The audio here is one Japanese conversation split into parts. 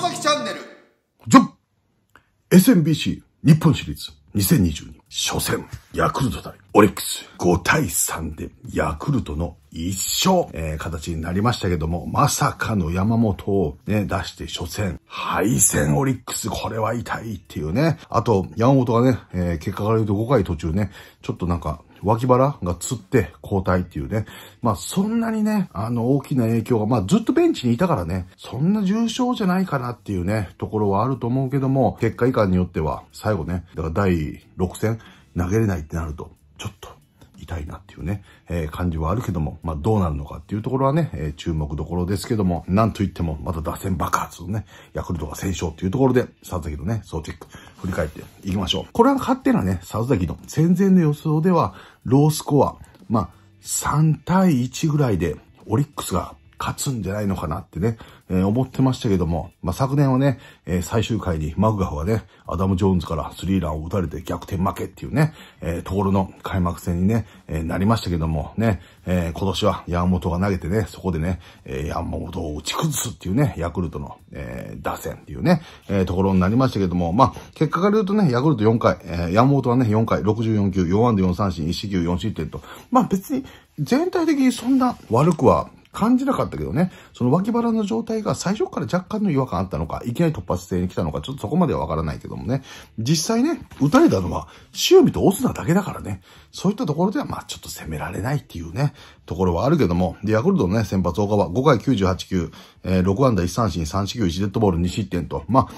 外崎チャンネル。ジョン !SMBC 日本シリーズ2022初戦ヤクルト対オリックス5対3でヤクルトの一勝、えー、形になりましたけども、まさかの山本をね、出して初戦、敗戦オリックス、これは痛いっていうね。あと、山本がね、えー、結果から言うと5回途中ね、ちょっとなんか脇腹がつって交代っていうね。まあそんなにね、あの大きな影響が、まあずっとベンチにいたからね、そんな重症じゃないかなっていうね、ところはあると思うけども、結果以下によっては最後ね、だから第6戦投げれないってなると、ちょっと痛いなっていうね、えー、感じはあるけども、まあ、どうなるのかっていうところはね、えー、注目どころですけども、なんといっても、また打線爆発のね、ヤクルトが戦勝っていうところで、佐々木のね、総チェック、振り返っていきましょう。これは勝手なね、佐々木の戦前の予想では、ロースコア、まあ、3対1ぐらいで、オリックスが勝つんじゃないのかなってね、えー、思ってましたけども、まあ、昨年はね、えー、最終回にマグガフはね、アダム・ジョーンズからスリーランを打たれて逆転負けっていうね、えー、ところの開幕戦にね、えー、なりましたけども、ね、えー、今年は山本が投げてね、そこでね、えー、山本を打ち崩すっていうね、ヤクルトの、えー、打線っていうね、えー、ところになりましたけども、まあ、結果から言うとね、ヤクルト4回、えー、山本はね、4回、64球、4安打4三振、1四球4失点と、まあ別に全体的にそんな悪くは感じなかったけどね、その脇腹の状態が最初から若干の違和感あったのか、いきなり突発性に来たのか、ちょっとそこまではわからないけどもね、実際ね、打たれたのは、塩見とオスナだけだからね、そういったところでは、まあちょっと攻められないっていうね、ところはあるけども、で、ヤクルトのね、先発岡は5回98球、えー、6安打1三振3四球1デッドボール2失点と、まあ、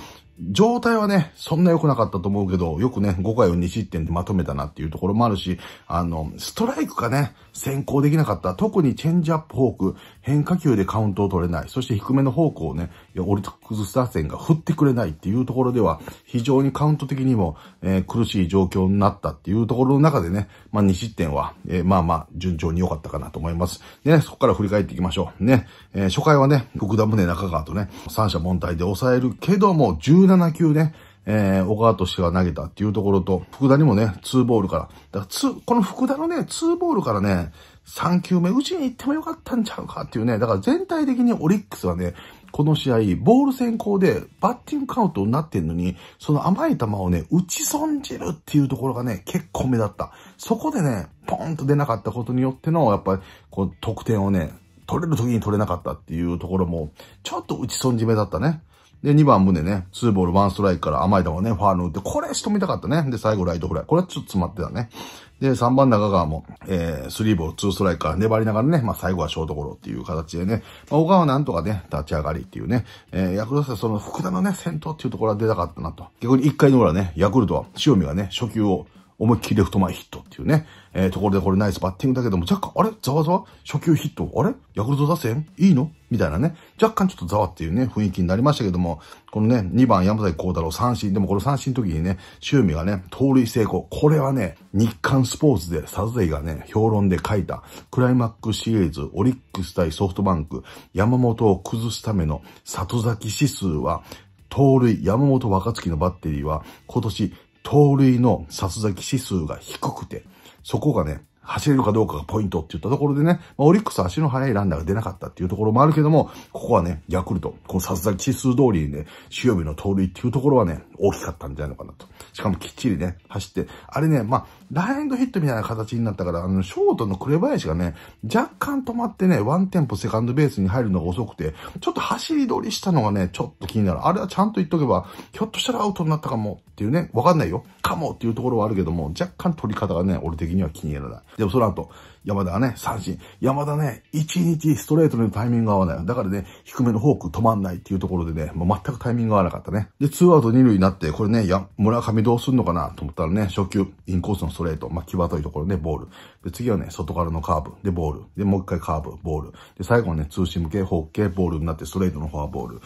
状態はね、そんな良くなかったと思うけど、よくね、5回を2失点でまとめたなっていうところもあるし、あの、ストライクかね、先行できなかった。特にチェンジアップ、フォーク、変化球でカウントを取れない。そして低めの方向をね、オリックス打線が振ってくれないっていうところでは、非常にカウント的にも、えー、苦しい状況になったっていうところの中でね、まあ2失点は、えー、まあまあ順調に良かったかなと思います。でね、そこから振り返っていきましょう。ね、えー、初回はね、福田宗中川とね、三者凡退で抑えるけども、17球ね、えー、小川としては投げたっていうところと、福田にもね、ツーボールから。だからツこの福田のね、ツーボールからね、3球目打ちに行ってもよかったんちゃうかっていうね、だから全体的にオリックスはね、この試合、ボール先行でバッティングカウントになってんのに、その甘い球をね、打ち損じるっていうところがね、結構目立った。そこでね、ポーンと出なかったことによっての、やっぱり、こう、得点をね、取れる時に取れなかったっていうところも、ちょっと打ち損じ目だったね。で、2番胸ね、2ボール1ストライクから甘い球ね、ファール打って、これ仕留めたかったね。で、最後ライトフライ。これはちょっと詰まってたね。で、3番中川も、えー、3ボール2ストライクから粘りながらね、まあ最後はショートゴロっていう形でね、まあ、小川はなんとかね、立ち上がりっていうね、えー、ヤクルトはその福田のね、先頭っていうところは出たかったなと。逆に1回の裏ね、ヤクルトは塩見がね、初球を思いっきりレフト前ヒットっていうね、えー、ところでこれナイスバッティングだけども、若干、あれざわざわ初球ヒットあれヤクルト打線いいのみたいなね、若干ちょっとざわっていうね、雰囲気になりましたけども、このね、2番山崎幸太郎三振、でもこの三振の時にね、塩味がね、盗塁成功。これはね、日刊スポーツでサズデイがね、評論で書いた、クライマックスシリーズ、オリックス対ソフトバンク、山本を崩すための里崎指数は、盗塁、山本若月のバッテリーは、今年盗塁の殺崎指数が低くて、そこがね、走れるかどうかがポイントって言ったところでね、まあ、オリックス足の速いランナーが出なかったっていうところもあるけども、ここはね、ヤクルト、このがに指数通りにね、塩日の盗塁っていうところはね、大きかったんじゃないのかなと。しかもきっちりね、走って、あれね、まあ、ラインドヒットみたいな形になったから、あの、ショートの紅林がね、若干止まってね、ワンテンポセカンドベースに入るのが遅くて、ちょっと走り取りしたのがね、ちょっと気になる。あれはちゃんと言っとけば、ひょっとしたらアウトになったかもっていうね、わかんないよ。かもっていうところはあるけども、若干取り方がね、俺的には気に入らない。でもその後、山田はね、三振。山田ね、1日ストレートのタイミング合わない。だからね、低めのフォーク止まんないっていうところでね、もう全くタイミング合わなかったね。で、2アウト2塁になって、これね、や、村上どうすんのかなと思ったらね、初球、インコースのストレート、まあ、際どいところで、ね、ボール。で、次はね、外からのカーブ、で、ボール。で、もう一回カーブ、ボール。で、最後はね、通信向け、フォーク系、ボールになって、ストレートのフォアボール。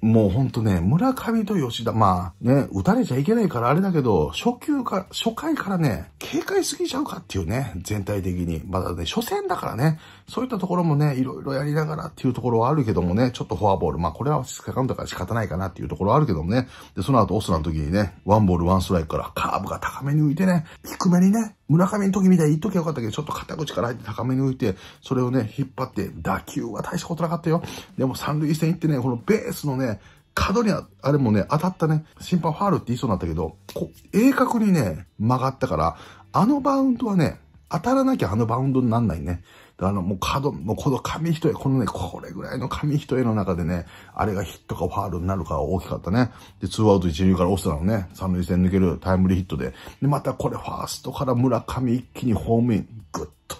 もうほんとね、村上と吉田、まあね、打たれちゃいけないからあれだけど、初級か、初回からね、警戒すぎちゃうかっていうね、全体的に。まだね、初戦だからね、そういったところもね、いろいろやりながらっていうところはあるけどもね、ちょっとフォアボール、まあこれはカウンだから仕方ないかなっていうところはあるけどもね、で、その後オスナの時にね、ワンボールワンストライクからカーブが高めに浮いてね、低めにね、村上の時みたいに言っときゃよかったけど、ちょっと肩口から入って高めに浮いて、それをね、引っ張って、打球は大したことなかったよ。でも三塁線行ってね、このベースのね、角にああれもね、当たったね、審判ファールって言いそうになったけど、こう、鋭角にね、曲がったから、あのバウンドはね、当たらなきゃあのバウンドになんないね。あの、もう角、もうこの紙一重、このね、これぐらいの紙一重の中でね、あれがヒットかファールになるか大きかったね。で、ツーアウト一塁からオスナのね、三塁線抜けるタイムリーヒットで、で、またこれファーストから村上一気にホームイン、グッと。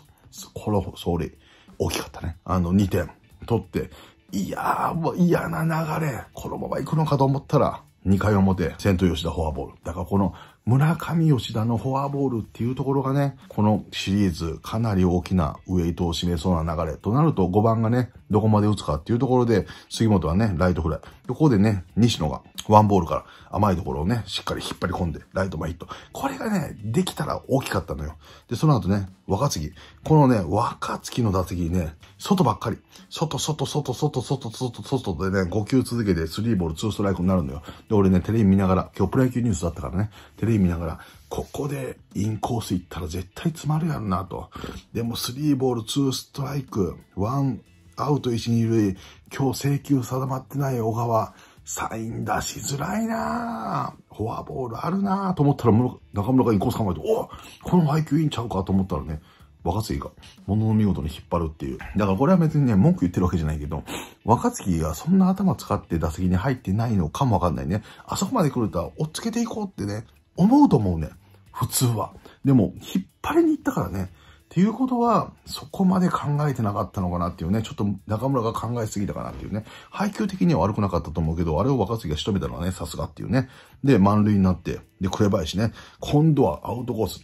この総理、大きかったね。あの、2点取って、いやー、もう嫌な流れ。このまま行くのかと思ったら、2回表、先頭吉田フォアボール。だからこの村上吉田のフォアボールっていうところがね、このシリーズかなり大きなウェイトを占めそうな流れとなると5番がね、どこまで打つかっていうところで、杉本はね、ライトフライ。ここでね、西野がワンボールから甘いところをね、しっかり引っ張り込んで、ライト前ヒット。これがね、できたら大きかったのよ。で、その後ね、若月。このね、若月の打席にね、外ばっかり。外、外、外、外、外、外、外でね、5球続けて3ボール2ストライクになるのよ。で、俺ね、テレビ見ながら、今日プロ野球ニュースだったからね、テレビ見ながら、ここでインコース行ったら絶対詰まるやんなと。でも3ボール2ストライク、1アウト1、2塁、今日請求定まってない小川、サイン出しづらいなフォアボールあるなと思ったら、中村がインコース考えて、おこの配球いいんちゃうかと思ったらね、若月が、ものの見事に引っ張るっていう。だからこれは別にね、文句言ってるわけじゃないけど、若月がそんな頭使って打席に入ってないのかもわかんないね。あそこまで来るとは、追っつけていこうってね、思うと思うね。普通は。でも、引っ張りに行ったからね、っていうことは、そこまで考えてなかったのかなっていうね、ちょっと中村が考えすぎたかなっていうね、配球的には悪くなかったと思うけど、あれを若杉が仕留めたのはね、さすがっていうね。で、満塁になって、で、紅林ね、今度はアウトコース、ち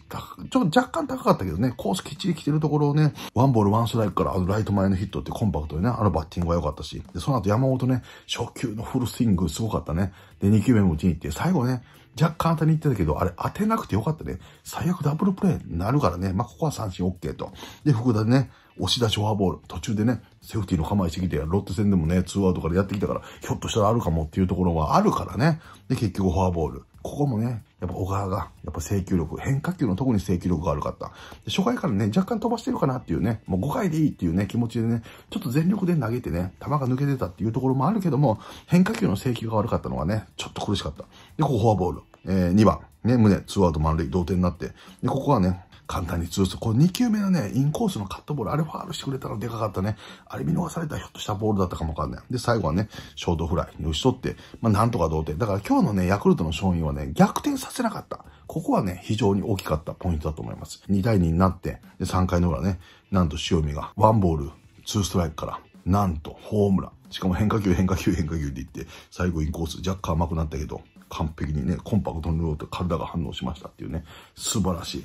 ょっと若干高かったけどね、コースきっちり来てるところをね、ワンボールワンストライクからあのライト前のヒットってコンパクトでね、あのバッティングが良かったし、で、その後山本ね、初球のフルスイングすごかったね。で、2球目も打ちに行って、最後ね、若干当たりに行ってたけど、あれ当てなくてよかったね。最悪ダブルプレイになるからね。まあ、ここは三振 OK と。で、福田ね、押し出しフォアボール。途中でね、セーフティーの構えしてきて、ロッテ戦でもね、ツーアウトからやってきたから、ひょっとしたらあるかもっていうところはあるからね。で、結局フォアボール。ここもね、やっぱ小川が、やっぱ制球力、変化球の特に制球力が悪かった。初回からね、若干飛ばしてるかなっていうね、もう5回でいいっていうね、気持ちでね、ちょっと全力で投げてね、球が抜けてたっていうところもあるけども、変化球の制球が悪かったのはね、ちょっと苦しかった。で、ここフォアボール。えー、2番。ね、胸、ツーアウト満塁、同点になって。で、ここはね、簡単に通す。この2球目のね、インコースのカットボール、あれファールしてくれたらでかかったね。あれ見逃されたひょっとしたボールだったかもわかんない。で、最後はね、ショートフライに打ち取って、まあ、なんとか同点。だから今日のね、ヤクルトの勝因はね、逆転させなかった。ここはね、非常に大きかったポイントだと思います。2対2になって、で、3回の裏ね、なんと塩見が、ワンボール、ツーストライクから、なんと、ホームラン。しかも変化球、変化球、変化球で言って、最後インコース、若干甘くなったけど、完璧にね、コンパクトに打って体が反応しましたっていうね、素晴らしい。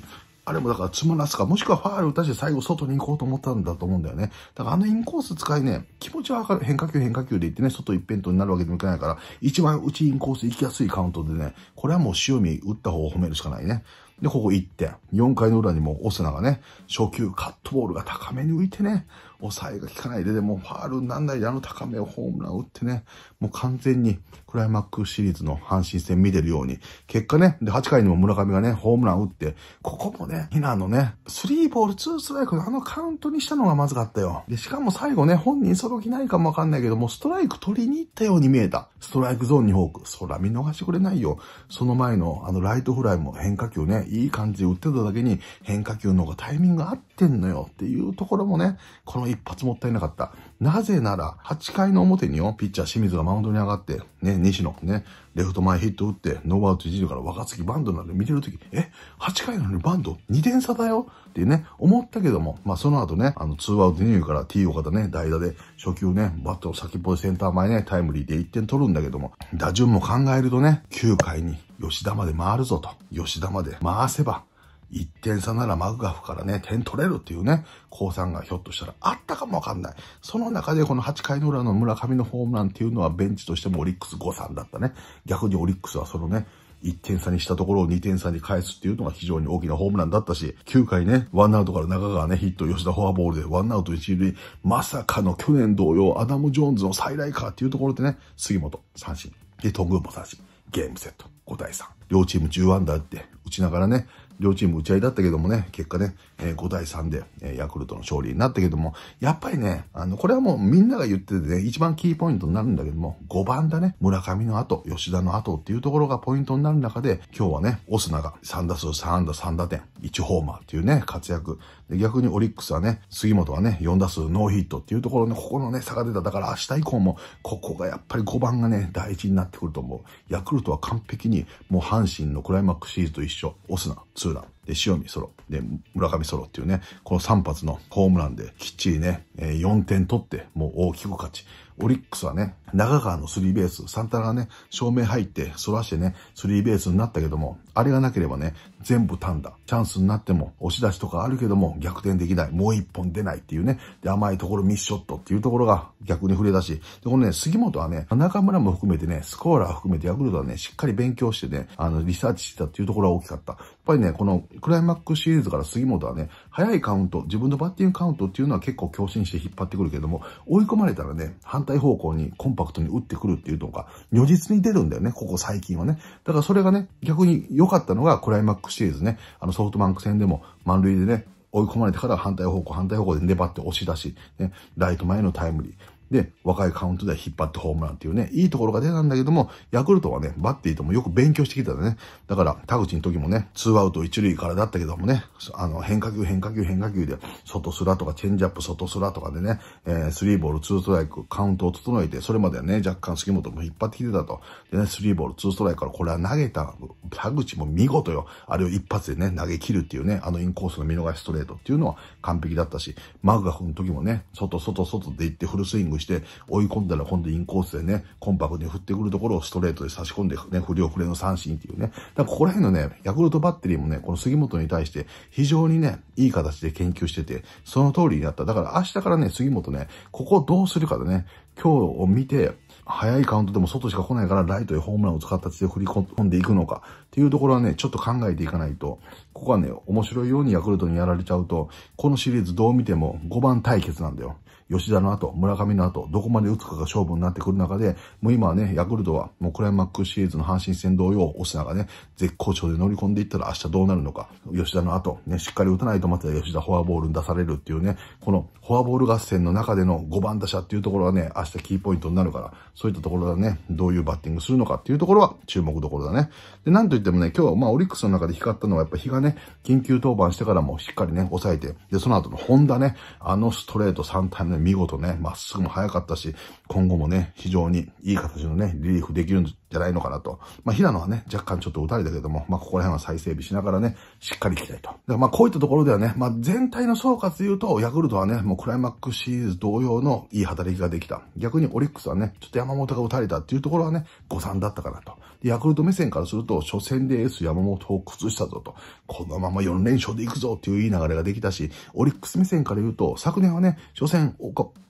あれもだから詰まらすか、もしくはファール打たして最後外に行こうと思ったんだと思うんだよね。だからあのインコース使いね、気持ちはわかる。変化球変化球で言ってね、外一辺倒になるわけでもいかないから、一番うちインコース行きやすいカウントでね、これはもう塩見打った方を褒めるしかないね。で、ここ1点。4回の裏にもオセナがね、初球カットボールが高めに浮いてね、抑えが効かないで、でもファールになんないであの高めをホームラン打ってね、もう完全にクライマックスシリーズの阪神戦見てるように、結果ね、で、8回にも村上がね、ホームラン打って、ここもね、ヒナのね、3ボール2ストライクのあのカウントにしたのがまずかったよ。で、しかも最後ね、本人その気ないかもわかんないけども、ストライク取りに行ったように見えた。ストライクゾーンにフォーク。そら見逃してくれないよ。その前のあのライトフライも変化球ね、いい感じで打ってただけに変化球の方がタイミング合ってんのよっていうところもね、この一発もったいなかった。なぜなら、8回の表によ、ピッチャー清水がマウンドに上がって、ね、西野、ね、レフト前ヒット打って、ノーアウト1塁から若月バンドなんで見てるとき、え、8回なのにバンド2点差だよってね、思ったけども、まあその後ね、あの、2アウト2塁から T 岡田ね、代打で、初球ね、バット先っぽでセンター前ね、タイムリーで1点取るんだけども、打順も考えるとね、9回に吉田まで回るぞと、吉田まで回せば、1点差ならマグガフからね、点取れるっていうね、降参がひょっとしたらあったかもわかんない。その中でこの8回の裏の村上のホームランっていうのはベンチとしてもオリックス誤算だったね。逆にオリックスはそのね、1点差にしたところを2点差に返すっていうのが非常に大きなホームランだったし、9回ね、ワンアウトから中川ね、ヒット、吉田フォアボールでワンアウト1塁、まさかの去年同様、アダム・ジョーンズの再来かっていうところでね、杉本三振。で、頓宮も三振。ゲームセット。5対3。両チーム10アンダーって打ちながらね、両チーム打ち合いだったけどもね、結果ね、えー、5対3で、えー、ヤクルトの勝利になったけども、やっぱりね、あの、これはもうみんなが言っててね、一番キーポイントになるんだけども、5番だね、村上の後、吉田の後っていうところがポイントになる中で、今日はね、オスナが3打数3安打3打点、1ホーマーっていうね、活躍。で逆にオリックスはね、杉本はね、4打数ノーヒットっていうところの、ここのね、差が出た。だから明日以降も、ここがやっぱり5番がね、大事になってくると思う。ヤクルトは完璧に、もう阪神のクライマックスシリーズと一緒、オスナ、ツーラン、で、塩見ソロ、で、村上ソロっていうね、この3発のホームランできっちりね、4点取って、もう大きく勝ち。オリックスはね、中川のスリーベース、サンタナがね、照明入って、反らしてね、スリーベースになったけども、あれがなければね、全部単打。チャンスになっても、押し出しとかあるけども、逆転できない。もう一本出ないっていうね。で、甘いところミスショットっていうところが逆に触れだし。で、このね、杉本はね、中村も含めてね、スコーラー含めてヤクルトはね、しっかり勉強してね、あの、リサーチしてたっていうところが大きかった。やっぱりね、このクライマックスシリーズから杉本はね、早いカウント、自分のバッティングカウントっていうのは結構強振して引っ張ってくるけども、追い込まれたらね、反対方向にコンパパクトに打ってくるっていうのが、如実に出るんだよね、ここ最近はね。だからそれがね、逆に良かったのがクライマックスシリーズね、あのソフトバンク戦でも満塁でね、追い込まれてから反対方向、反対方向で粘って押し出し、ね、ライト前のタイムリー。で、若いカウントでは引っ張ってホームランっていうね、いいところが出たんだけども、ヤクルトはね、バッティーともよく勉強してきたね。だから、田口の時もね、ツーアウト一塁からだったけどもね、あの、変化球、変化球、変化球で、外すらとか、チェンジアップ、外すらとかでね、えー、スリーボール、ツーストライク、カウントを整えて、それまではね、若干杉本も引っ張ってきてたと。でね、スリーボール、ツーストライクから、これは投げた、田口も見事よ。あれを一発でね、投げ切るっていうね、あのインコースの見逃しストレートっていうのは完璧だったし、マグガフの時もね、外、外、外で行ってフルスイングして、追い込んだら今度インコースでね、コンパクトに振ってくるところをストレートで差し込んで、ね、振り遅れの三振っていうね。だからここら辺のね、ヤクルトバッテリーもね、この杉本に対して非常にね、いい形で研究してて、その通りになった。だから明日からね、杉本ね、ここをどうするかでね、今日を見て、早いカウントでも外しか来ないからライトへホームランを使った形で振り込んでいくのかっていうところはね、ちょっと考えていかないと、ここはね、面白いようにヤクルトにやられちゃうと、このシリーズどう見ても5番対決なんだよ。吉田の後、村上の後、どこまで打つかが勝負になってくる中で、もう今はね、ヤクルトはもうクライマックスシリーズの阪神戦同様、オスナがね、絶好調で乗り込んでいったら明日どうなるのか、吉田の後、ね、しっかり打たないとまた吉田フォアボールに出されるっていうね、このフォアボール合戦の中での5番打者っていうところはね、明日キーポイントになるから、そういったところだね、どういうバッティングするのかっていうところは注目どころだね。で、なんといってもね、今日はまあオリックスの中で光ったのはやっぱ日がね、緊急登板してからもしっかりね、抑えて、で、その後のホンダね、あのストレート3タ目ム見事ね、まっすぐも速かったし、今後もね、非常にいい形のね、リリーフできるんじゃないのかなと。まあ、平野はね、若干ちょっと打たれたけども、まあ、ここら辺は再整備しながらね、しっかりいきたいと。で、まあ、こういったところではね、まあ、全体の総括で言うと、ヤクルトはね、もうクライマックスシリーズ同様のいい働きができた。逆にオリックスはね、ちょっと山本が打たれたっていうところはね、誤算だったかなと。ヤクルト目線からすると、初戦でエース山本を崩したぞと。このまま4連勝でいくぞっていういい流れができたし、オリックス目線から言うと、昨年はね、初戦、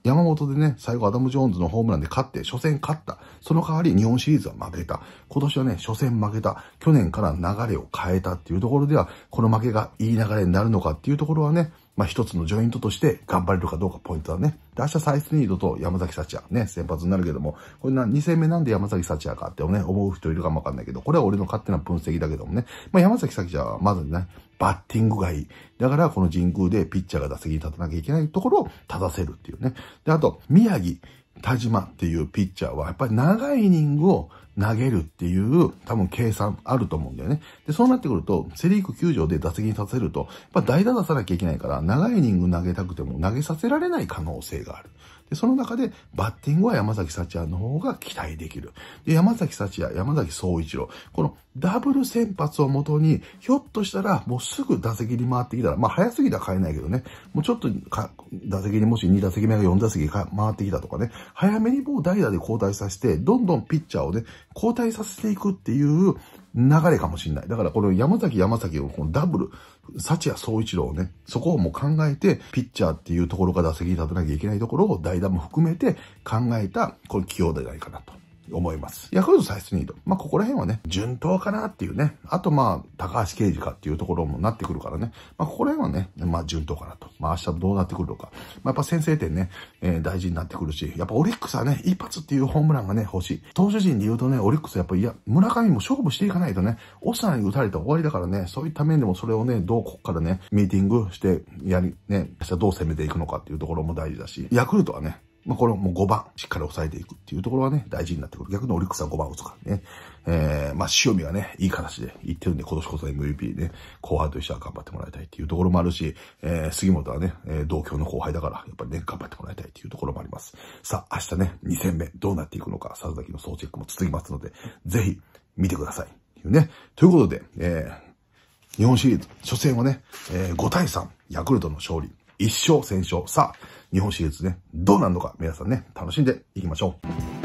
山本でね、最後アダム・ジョーンズのホームランで勝って、初戦勝った。その代わり日本シリーズは負けた。今年はね、初戦負けた。去年から流れを変えたっていうところでは、この負けがいい流れになるのかっていうところはね、まあ、一つのジョイントとして頑張れるかどうかポイントだね。で、明日サイスニードと山崎幸也ね、先発になるけども、これな、2戦目なんで山崎幸也かってね、思う人いるかもわかんないけど、これは俺の勝手な分析だけどもね、まあ、山崎幸也はまずね、バッティングがいい。だから、この神宮でピッチャーが打席に立たなきゃいけないところを立たせるっていうね。で、あと、宮城。田島っていうピッチャーは、やっぱり長いイニングを投げるっていう多分計算あると思うんだよね。で、そうなってくると、セリーク球場で打席にさせると、やっぱ代打出さなきゃいけないから、長いイニング投げたくても投げさせられない可能性がある。で、その中でバッティングは山崎幸也の方が期待できる。で、山崎幸也、山崎総一郎。このダブル先発をもとに、ひょっとしたらもうすぐ打席に回ってきたら、まあ早すぎたら変えないけどね、もうちょっと打席にもし2打席目が4打席回ってきたとかね、早めにもう代打で交代させて、どんどんピッチャーをね、交代させていくっていう流れかもしれない。だからこの山崎山崎をこのダブル、幸也総一郎ね、そこをもう考えて、ピッチャーっていうところが打席に立たなきゃいけないところを代打も含めて考えた、この起用でないかなと。思います。ヤクルト再出ニード。まあ、ここら辺はね、順当かなっていうね。あとまあ、高橋刑事かっていうところもなってくるからね。まあ、ここら辺はね、まあ、順当かなと。まあ、明日どうなってくるのか。まあ、やっぱ先制点ね、えー、大事になってくるし、やっぱオリックスはね、一発っていうホームランがね、欲しい。投手陣で言うとね、オリックスやっぱいや、村上も勝負していかないとね、オスナに打たれて終わりだからね、そういった面でもそれをね、どうこっからね、ミーティングして、やり、ね、明日どう攻めていくのかっていうところも大事だし、ヤクルトはね、まあ、これも5番、しっかり抑えていくっていうところはね、大事になってくる。逆にオリックスは5番打つからね。えー、まあ、塩見はね、いい形でいってるんで、今年こそ MVP ね、後輩と一緒は頑張ってもらいたいっていうところもあるし、えー、杉本はね、えー、同郷の後輩だから、やっぱりね、頑張ってもらいたいっていうところもあります。さあ、明日ね、2戦目、どうなっていくのか、佐々木の総チェックも続きますので、ぜひ、見てください。というね。ということで、えー、日本シリーズ、初戦はね、えー、5対3、ヤクルトの勝利、1勝戦勝。さあ、日本シリーズね、どうなるのか皆さんね、楽しんでいきましょう。